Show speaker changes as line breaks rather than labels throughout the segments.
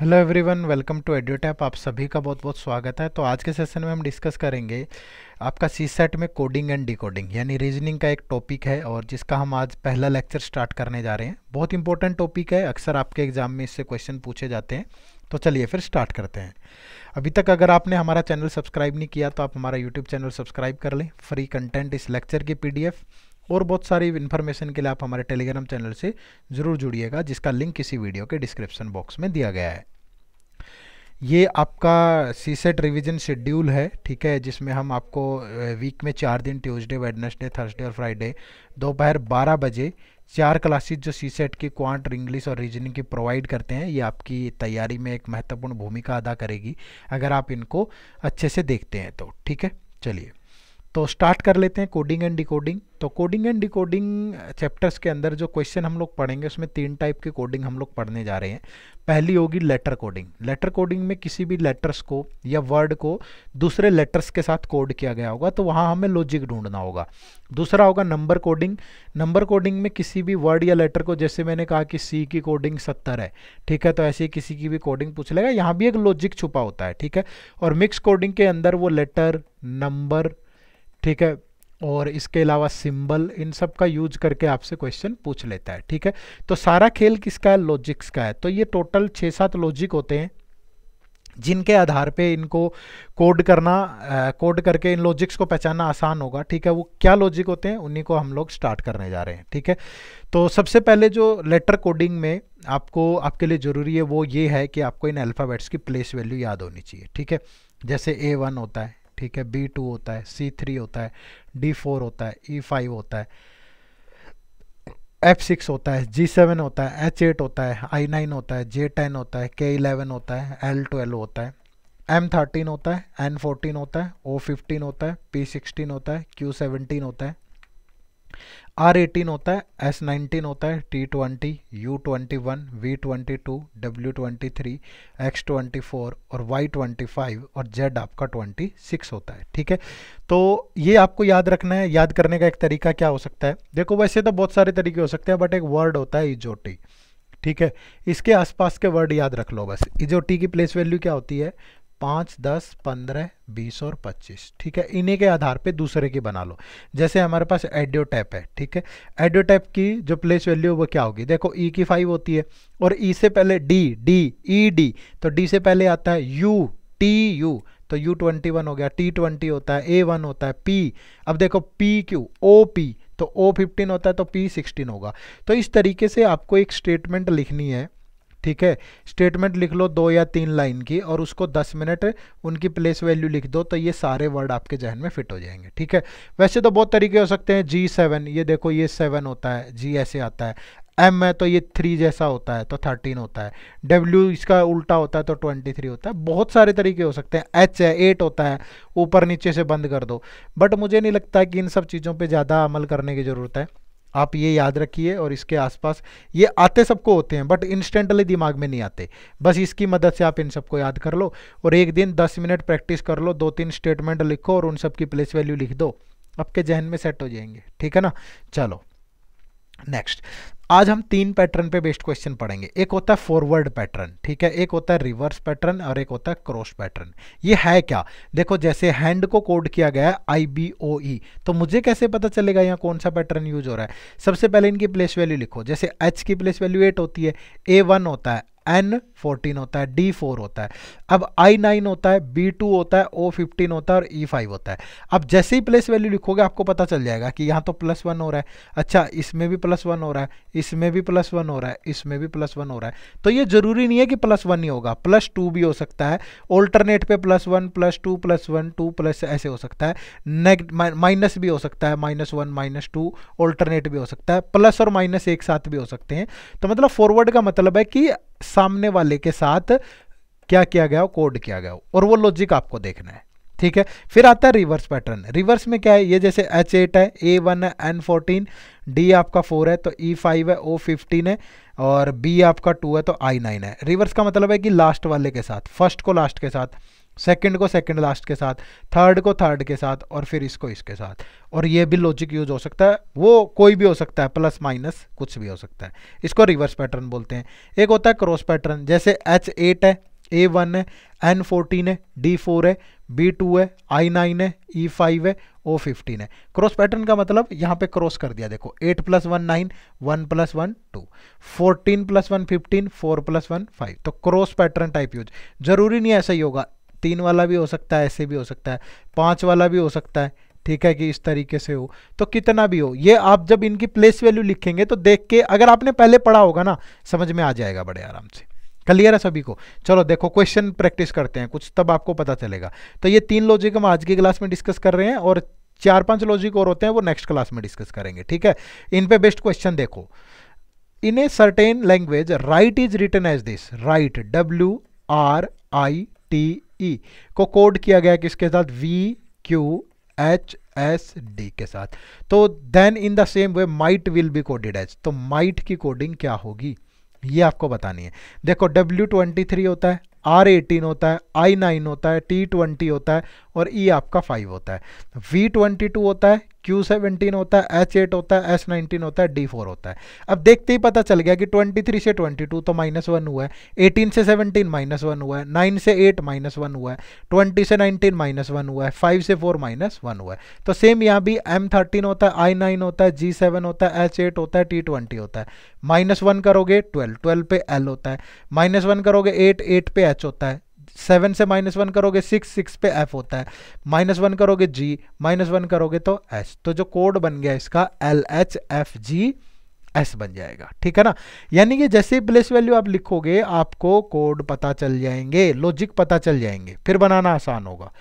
hello everyone welcome to एडियोटैप आप सभी का बहुत बहुत स्वागत है तो आज के सेशन में हम डिस्कस करेंगे आपका सी सेट में कोडिंग एंड डिकोडिंग यानी रीजनिंग का एक टॉपिक है और जिसका हम आज पहला लेक्चर स्टार्ट करने जा रहे हैं बहुत इंपॉर्टेंट टॉपिक है अक्सर आपके एग्जाम में इससे क्वेश्चन पूछे जाते हैं तो चलिए फिर स्टार्ट करते हैं अभी तक अगर आपने हमारा चैनल सब्सक्राइब नहीं किया तो आप हमारा यूट्यूब चैनल सब्सक्राइब कर लें फ्री कंटेंट इस लेक्चर की पी और बहुत सारी इन्फॉर्मेशन के लिए आप हमारे टेलीग्राम चैनल से ज़रूर जुड़िएगा जिसका लिंक इसी वीडियो के डिस्क्रिप्शन बॉक्स में दिया गया है ये आपका सी सेट रिविज़न शेड्यूल है ठीक है जिसमें हम आपको वीक में चार दिन ट्यूसडे वेडनेसडे थर्सडे और फ्राइडे दोपहर 12 बजे चार क्लासेज जो सी सेट की क्वांट इंग्लिश और रीजनिंग की प्रोवाइड करते हैं ये आपकी तैयारी में एक महत्वपूर्ण भूमिका अदा करेगी अगर आप इनको अच्छे से देखते हैं तो ठीक है चलिए तो स्टार्ट कर लेते हैं कोडिंग एंड डिकोडिंग तो कोडिंग एंड डिकोडिंग चैप्टर्स के अंदर जो क्वेश्चन हम लोग पढ़ेंगे उसमें तीन टाइप के कोडिंग हम लोग पढ़ने जा रहे हैं पहली होगी लेटर कोडिंग लेटर कोडिंग में किसी भी लेटर्स को या वर्ड को दूसरे लेटर्स के साथ कोड किया गया होगा तो वहाँ हमें लॉजिक ढूंढना होगा दूसरा होगा नंबर कोडिंग नंबर कोडिंग में किसी भी वर्ड या लेटर को जैसे मैंने कहा कि सी की कोडिंग सत्तर है ठीक है तो ऐसे ही किसी की भी कोडिंग पूछ लेगा यहाँ भी एक लॉजिक छुपा होता है ठीक है और मिक्स कोडिंग के अंदर वो लेटर नंबर ठीक है और इसके अलावा सिंबल इन सब का यूज करके आपसे क्वेश्चन पूछ लेता है ठीक है तो सारा खेल किसका है लॉजिक्स का है तो ये टोटल छः सात लॉजिक होते हैं जिनके आधार पे इनको कोड करना कोड करके इन लॉजिक्स को पहचानना आसान होगा ठीक है वो क्या लॉजिक होते हैं उन्हीं को हम लोग स्टार्ट करने जा रहे हैं ठीक है तो सबसे पहले जो लेटर कोडिंग में आपको आपके लिए ज़रूरी है वो ये है कि आपको इन अल्फ़ाबेट्स की प्लेस वैल्यू याद होनी चाहिए ठीक है जैसे ए वन होता है ठीक है बी टू होता है सी थ्री होता है डी फोर होता है ई फाइव होता है एफ सिक्स होता है जी सेवन होता है एच एट होता है आई नाइन होता है जे टेन होता है के इलेवन होता है एल ट्वेल्व होता है एम थर्टीन होता है एन फोर्टीन होता है ओ फिफ्टीन होता है पी सिक्सटीन होता है क्यू सेवनटीन होता है आर एटीन होता है एस नाइनटीन होता है T twenty U twenty one V twenty two W twenty three X twenty four और वाई ट्वेंटी फाइव और जेड आपका ट्वेंटी सिक्स होता है ठीक है तो ये आपको याद रखना है याद करने का एक तरीका क्या हो सकता है देखो वैसे तो बहुत सारे तरीके हो सकते हैं बट एक वर्ड होता है इजोटी ठीक है इसके आसपास के वर्ड याद रख लो बस इजोटी की प्लेस वैल्यू क्या होती है पाँच दस पंद्रह बीस और पच्चीस ठीक है इन्हीं के आधार पे दूसरे की बना लो जैसे हमारे पास एडियोटैप है ठीक है एडियोटैप की जो प्लेस वैल्यू वो क्या होगी देखो ई e की फाइव होती है और ई e से पहले डी डी ई डी तो डी से पहले आता है यू टी यू तो यू ट्वेंटी वन हो गया टी ट्वेंटी होता है ए वन होता है पी अब देखो पी क्यू ओ पी तो ओ फिफ्टीन होता है तो पी सिक्सटीन होगा तो इस तरीके से आपको एक स्टेटमेंट लिखनी है ठीक है स्टेटमेंट लिख लो दो या तीन लाइन की और उसको दस मिनट उनकी प्लेस वैल्यू लिख दो तो ये सारे वर्ड आपके जहन में फिट हो जाएंगे ठीक है वैसे तो बहुत तरीके हो सकते हैं जी सेवन ये देखो ये सेवन होता है जी ऐसे आता है एम है तो ये थ्री जैसा होता है तो थर्टीन होता है डब्ल्यू इसका उल्टा होता है तो ट्वेंटी थ्री होता है बहुत सारे तरीके हो सकते हैं एच है एट होता है ऊपर नीचे से बंद कर दो बट मुझे नहीं लगता कि इन सब चीज़ों पे ज़्यादा अमल करने की ज़रूरत है आप ये याद रखिए और इसके आसपास ये आते सबको होते हैं बट इंस्टेंटली दिमाग में नहीं आते बस इसकी मदद से आप इन सबको याद कर लो और एक दिन दस मिनट प्रैक्टिस कर लो दो तीन स्टेटमेंट लिखो और उन सब की प्लेस वैल्यू लिख दो आपके जहन में सेट हो जाएंगे ठीक है ना चलो नेक्स्ट आज हम तीन पैटर्न पे बेस्ड क्वेश्चन पढ़ेंगे एक होता है फॉरवर्ड पैटर्न ठीक है एक होता है रिवर्स पैटर्न और एक होता है क्रॉस पैटर्न ये है क्या देखो जैसे हैंड को कोड किया गया है आई बी ओ ई तो मुझे कैसे पता चलेगा यहाँ कौन सा पैटर्न यूज हो रहा है सबसे पहले इनकी प्लेस वैल्यू लिखो जैसे एच की प्लेस वैल्यू एट होती है ए वन होता है एन फोर्टीन होता है डी फोर होता है अब आई नाइन होता है बी टू होता है ओ फिफ्टीन होता है और ई e फाइव होता है अब जैसे ही प्लेस वैल्यू लिखोगे आपको पता चल जाएगा कि यहाँ तो प्लस वन हो रहा है अच्छा इसमें भी प्लस वन हो रहा है इसमें भी प्लस वन हो रहा है इसमें भी प्लस वन हो रहा है तो ये जरूरी नहीं है कि प्लस वन ही होगा प्लस टू भी हो सकता है ऑल्टरनेट पर plus one plus two plus one two plus ऐसे हो सकता है माइनस भी हो सकता है minus one minus two alternate भी हो सकता है प्लस और माइनस एक साथ भी हो सकते हैं तो मतलब फॉरवर्ड का मतलब है कि सामने वाले के साथ क्या किया गया हो कोड किया गया हो और वो लॉजिक आपको देखना है ठीक है फिर आता है रिवर्स पैटर्न रिवर्स में क्या है ये जैसे एच एट है ए वन है एन फोर्टीन डी आपका फोर है तो ई e फाइव है ओ फिफ्टीन है और बी आपका टू है तो आई नाइन है रिवर्स का मतलब है कि लास्ट वाले के साथ फर्स्ट को लास्ट के साथ सेकंड को सेकंड लास्ट के साथ थर्ड को थर्ड के साथ और फिर इसको इसके साथ और ये भी लॉजिक यूज हो सकता है वो कोई भी हो सकता है प्लस माइनस कुछ भी हो सकता है इसको रिवर्स पैटर्न बोलते हैं एक होता है क्रॉस पैटर्न जैसे एच एट है ए वन है एन फोर्टीन है डी फोर है बी टू है आई नाइन है ई e फाइव है ओ फिफ्टीन है क्रॉस पैटर्न का मतलब यहाँ पे क्रॉस कर दिया देखो eight plus one nine one plus one two fourteen plus one fifteen four plus one five तो क्रॉस पैटर्न टाइप यूज जरूरी नहीं ऐसा ही होगा तीन वाला भी हो सकता है ऐसे भी हो सकता है पाँच वाला भी हो सकता है ठीक है कि इस तरीके से हो तो कितना भी हो ये आप जब इनकी प्लेस वैल्यू लिखेंगे तो देख के अगर आपने पहले पढ़ा होगा ना समझ में आ जाएगा बड़े आराम से क्लियर है सभी को चलो देखो क्वेश्चन प्रैक्टिस करते हैं कुछ तब आपको पता चलेगा तो ये तीन लॉजिक हम आज की क्लास में डिस्कस कर रहे हैं और चार पांच लॉजिक और होते हैं वो नेक्स्ट क्लास में डिस्कस करेंगे ठीक है इन पे बेस्ट क्वेश्चन देखो in a certain language write is written as this write W R I T E e को कोड किया गया किसके साथ V Q H S D के साथ तो then in the same way might will be coded H तो might की कोडिंग क्या होगी ये आपको बतानी है देखो डब्ल्यू ट्वेंटी थ्री होता है आर एटीन होता है आई नाइन होता है टी ट्वेंटी होता है और ई e आपका फाइव होता है वी ट्वेंटी टू होता है क्यू सेवनटीन होता है एच एट होता है एच नाइनटीन होता है डी फोर होता है अब देखते ही पता चल गया कि ट्वेंटी थ्री से ट्वेंटी टू तो माइनस वन हुआ है एटीन से सेवनटीन माइनस वन हुआ है नाइन से एट माइनस वन हुआ है ट्वेंटी से नाइनटीन माइनस वन हुआ है फाइव से फोर माइनस वन हुआ है तो सेम यहाँ भी एम थर्टीन होता है आई नाइन होता है जी सेवन होता है एच एट होता है टी ट्वेंटी होता है माइनस वन करोगे ट्वेल्व ट्वेल्व पे एल होता है माइनस वन करोगे एट एट पे एच होता है सेवन से माइनस वन करोगे सिक्स सिक्स पे एफ होता है माइनस वन करोगे जी माइनस वन करोगे तो एस तो जो कोड बन गया इसका L H F G S बन जाएगा ठीक है ना यानी कि जैसे ही प्लेस वैल्यू आप लिखोगे आपको कोड पता चल जाएंगे लॉजिक पता चल जाएंगे फिर बनाना आसान होगा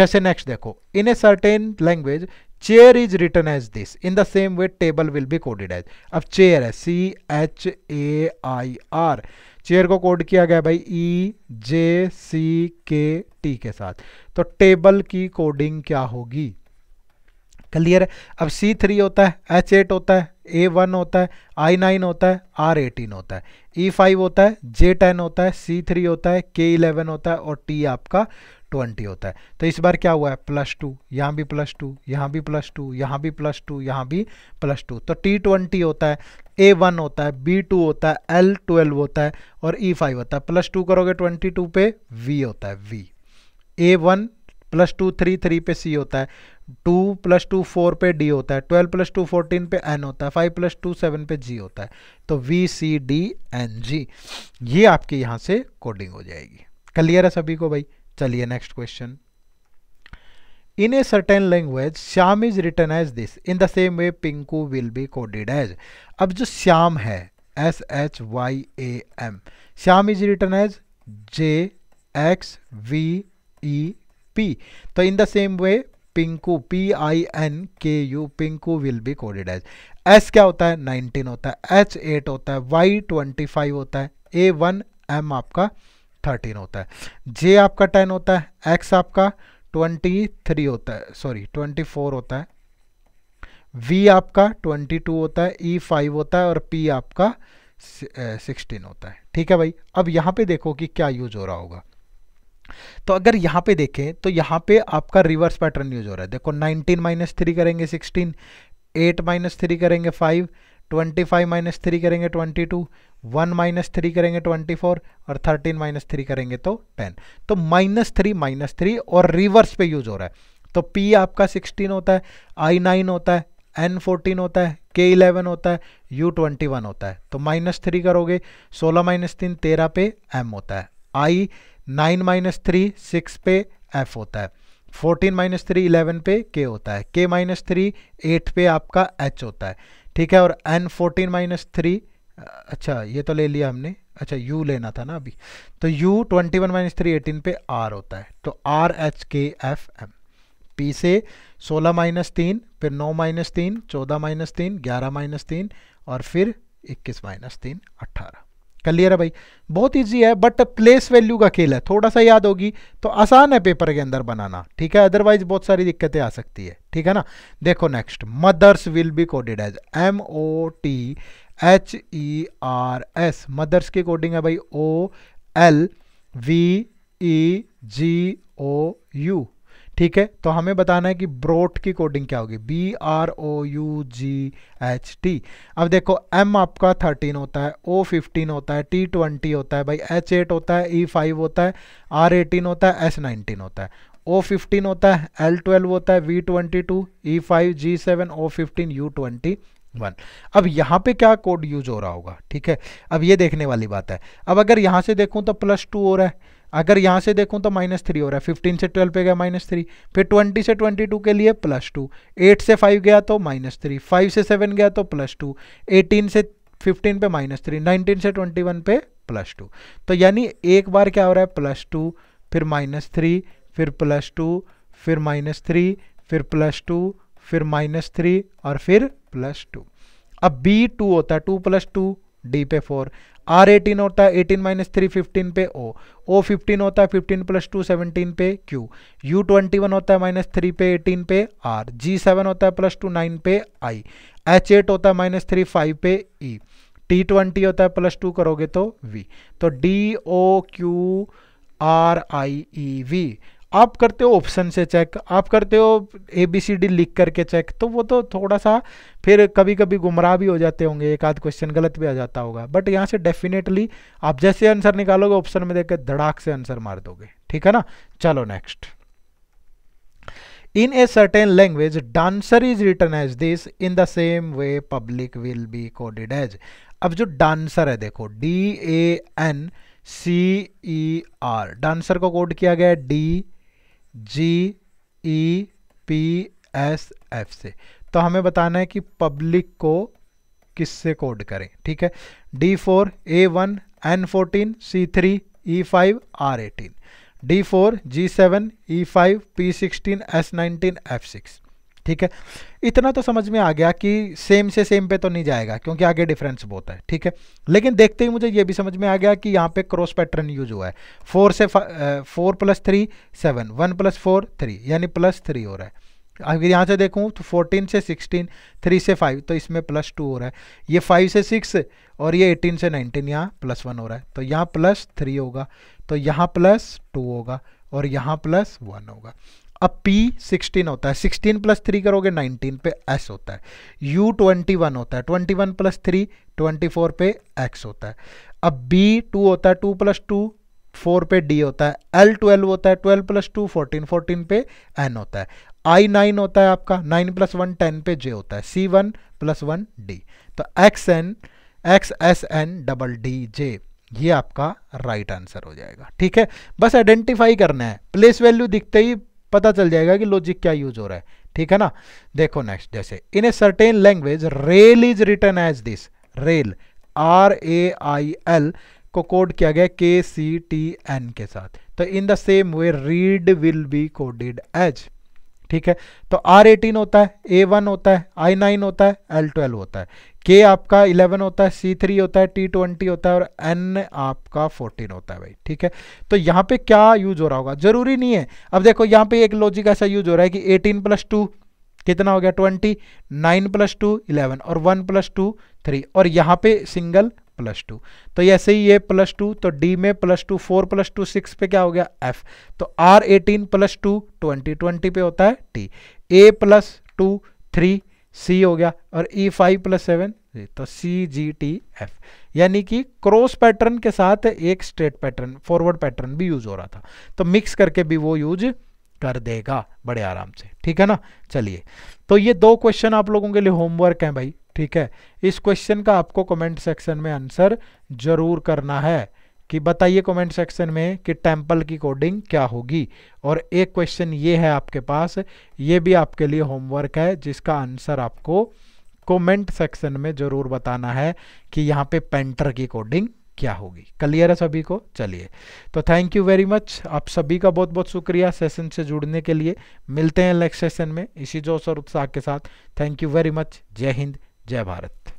जैसे नेक्स्ट देखो in a certain language chair is return as this in the same way table will be coded as अब चेयर है C H A I R chair को कोड किया गया भाई ई जे सी के टी के साथ तो टेबल की कोडिंग क्या होगी क्लियर है अब सी थ्री होता है एच एट होता है ए वन होता है आई नाइन होता है आर एटीन होता है ई e फाइव होता है जे टेन होता है सी थ्री होता है के इलेवन होता है और टी आपका ट्वेंटी होता है तो इस बार क्या हुआ है प्लस टू यहाँ भी प्लस टू यहाँ भी प्लस टू यहाँ भी प्लस टू यहाँ भी प्लस टू तो टी ट्वेंटी होता है ए वन होता है बी टू होता है एल ट्वेल्व होता है और ई फाइव होता है प्लस टू करोगे ट्वेंटी टू पे वी होता है V A one plus two three three पे सी होता है टू प्लस टू फोर पे डी होता है ट्वेल्व प्लस टू फोर्टीन पे एन होता है फाइव प्लस टू सेवन पे जी होता है तो V C D N G ये आपके यहाँ से कोडिंग हो जाएगी क्लियर है सभी को भाई चलिए next question in a certain language Shyam is return as this in the same way Pinku will be coded as अब जो श्याम है S H Y A M Shyam is return as J X V E P तो in the same way Pinku P I N K U Pinku will be coded as S क्या होता है nineteen होता है H eight होता है वाई ट्वेंटी फाइव होता है ए वन एम आपका थर्टीन होता है जे आपका टेन होता है एक्स आपका ट्वेंटी थ्री होता है सॉरी ट्वेंटी फोर होता है वी आपका ट्वेंटी टू होता है ई e फाइव होता है और पी आपका सिक्सटीन होता है ठीक है भाई अब यहाँ पे देखो कि क्या यूज हो रहा होगा तो अगर यहाँ पे देखें तो यहाँ पे आपका रिवर्स पैटर्न यूज हो रहा है देखो नाइनटीन माइनस थ्री करेंगे सिक्सटीन एट माइनस थ्री करेंगे five twenty five minus three करेंगे twenty two one minus three करेंगे ट्वेंटी फोर और थर्टीन माइनस थ्री करेंगे तो टेन तो माइनस थ्री माइनस थ्री और रिवर्स पे यूज हो रहा है तो P आपका 16 होता है नाइन होता है फोर्टीन होता है इलेवन होता है वन होता है तो माइनस थ्री करोगे 16 माइनस तीन तेरह पे M होता है I nine minus three six पे F होता है 14 माइनस थ्री इलेवन पे K होता है K माइनस थ्री एट पे आपका H होता है ठीक है और एन फोर्टीन माइनस थ्री अच्छा ये तो ले लिया हमने अच्छा यू लेना था ना अभी तो U twenty one minus three eighteen पे आर होता है तो R H K F M P से सोलह माइनस तीन फिर नौ माइनस तीन चौदह माइनस तीन ग्यारह माइनस तीन और फिर इक्कीस माइनस तीन अट्ठारह क्लियर है भाई बहुत ईजी है बट प्लेस वैल्यू का खेल है थोड़ा सा याद होगी तो आसान है पेपर के अंदर बनाना ठीक है अदरवाइज बहुत सारी दिक्कतें आ सकती है ठीक है ना देखो next mothers will be coded as M O T H E R S mothers की कोडिंग है भाई O L V E G O U ठीक है तो हमें बताना है कि ब्रोट की कोडिंग क्या होगी B R O U G H T अब देखो एम आपका थर्टीन होता है ओ फिफ्टीन होता है टी ट्वेंटी होता है भाई एच एट होता है ई e फाइव होता है आर एटीन होता है एस नाइनटीन होता है ओ फिफ्टीन होता है एल ट्वेल्व होता है V twenty two E five G seven O fifteen U twenty one अब यहाँ पे क्या कोड यूज हो रहा होगा ठीक है अब ये देखने वाली बात है अब अगर यहाँ से देखूँ तो प्लस टू हो रहा है अगर यहाँ से देखूँ तो माइनस थ्री हो रहा है फिफ्टीन से ट्वेल्व पे गया माइनस थ्री फिर ट्वेंटी से ट्वेंटी टू के लिए प्लस टू एट से फाइव गया तो माइनस थ्री फाइव से सेवन गया तो प्लस टू एटीन से फिफ्टीन पे माइनस थ्री नाइनटीन से ट्वेंटी वन पे प्लस टू तो यानी एक बार क्या हो रहा है प्लस टू फिर माइनस थ्री फिर प्लस टू फिर माइनस थ्री फिर प्लस टू फिर माइनस थ्री और फिर प्लस टू अब बी टू होता है टू प्लस टू डी पे फोर आर एटीन होता है एटीन माइनस थ्री फिफ्टीन पे ओ ओ फिफ्टीन होता है फिफ्टीन प्लस टू सेवनटीन पे क्यू यू ट्वेंटी वन होता है माइनस थ्री पे एटीन पे आर जी सेवन होता है प्लस टू नाइन पे आई एच एट होता है माइनस थ्री फाइव पे ई टी ट्वेंटी होता है प्लस टू करोगे तो वी तो D O Q R I E V आप करते हो ऑप्शन से चेक आप करते हो ए बी सी डी लिख करके चेक तो वो तो थोड़ा सा फिर कभी कभी गुमराह भी हो जाते होंगे एक आध क्वेश्चन गलत भी आ जाता होगा बट यहाँ से डेफिनेटली आप जैसे आंसर निकालोगे ऑप्शन में देखकर धड़ाक से आंसर मार दोगे ठीक है ना चलो next in a certain language dancer is return as this in the same way public will be coded as अब जो डांसर है देखो D A N C E R dancer को कोड किया गया है D G E P S F से तो हमें बताना है कि पब्लिक को किससे कोड करें ठीक है D four A one N fourteen C three E five R eighteen D four G seven E five P sixteen S nineteen F six ठीक है इतना तो समझ में आ गया कि सेम से सेम पे तो नहीं जाएगा क्योंकि आगे डिफरेंस बहुत है ठीक है लेकिन देखते ही मुझे ये भी समझ में आ गया कि यहाँ पे क्रॉस पैटर्न यूज हुआ है फोर से four plus three seven one plus four three यानी प्लस थ्री हो रहा है अगर यहाँ से देखूँ तो फोर्टीन से सिक्सटीन थ्री से फाइव तो इसमें प्लस टू हो रहा है ये फाइव से सिक्स और ये एटीन से नाइनटीन यहाँ प्लस वन हो रहा है तो यहाँ प्लस थ्री होगा तो यहाँ प्लस टू होगा और यहाँ प्लस वन होगा अब P 16 होता है 16 प्लस थ्री करोगे 19 पे S होता है U 21 होता है 21 प्लस थ्री ट्वेंटी पे X होता है अब B 2 होता है 2 प्लस टू फोर पे डी होता है एल ट्वेल्व होता है twelve plus two fourteen fourteen पे एन होता है आई नाइन होता है आपका नाइन प्लस वन टेन पे जे होता है C one plus one D तो X N X S N double D J ये आपका राइट right आंसर हो जाएगा ठीक है बस आइडेंटिफाई करना है प्लेस वैल्यू दिखते ही पता चल जाएगा कि लॉजिक क्या यूज हो रहा है ठीक है ना देखो नेक्स्ट जैसे in a certain language rail is return as this rail R A I L को कोड किया गया के सी टी एन के साथ तो in the same way read will be coded as ठीक है तो आर एटीन होता है ए वन होता है आई नाइन होता है एल ट्वेल्व होता है के आपका इलेवन होता है सी थ्री होता है टी ट्वेंटी होता है और एन आपका फोर्टीन होता है भाई ठीक है तो यहाँ पे क्या यूज हो रहा होगा जरूरी नहीं है अब देखो यहाँ पे एक लॉजिक ऐसा यूज हो रहा है कि एटीन प्लस टू कितना हो गया twenty nine plus two eleven और वन प्लस टू थ्री और यहाँ पे सिंगल प्लस टू तो ऐसे ही ये प्लस टू तो डी में plus two four plus two six पे क्या हो गया एफ तो R eighteen plus two twenty twenty पे होता है T A plus two three C हो गया और ई फाइव प्लस सेवन तो सी जी टी एफ यानी कि क्रॉस पैटर्न के साथ एक स्ट्रेट पैटर्न फॉरवर्ड पैटर्न भी यूज हो रहा था तो मिक्स करके भी वो यूज कर देगा बड़े आराम से ठीक है ना चलिए तो ये दो क्वेश्चन आप लोगों के लिए होमवर्क हैं भाई ठीक है इस क्वेश्चन का आपको कमेंट सेक्शन में आंसर जरूर करना है कि बताइए कमेंट सेक्शन में कि टेम्पल की कोडिंग क्या होगी और एक क्वेश्चन ये है आपके पास ये भी आपके लिए होमवर्क है जिसका आंसर आपको कमेंट सेक्शन में ज़रूर बताना है कि यहाँ पे पेंटर की कोडिंग क्या होगी क्लियर है सभी को चलिए तो थैंक यू वेरी मच आप सभी का बहुत बहुत शुक्रिया सेशन से जुड़ने के लिए मिलते हैं नेक्स्ट सेशन में इसी जोश और उत्साह के साथ थैंक यू वेरी मच जय हिंद जय भारत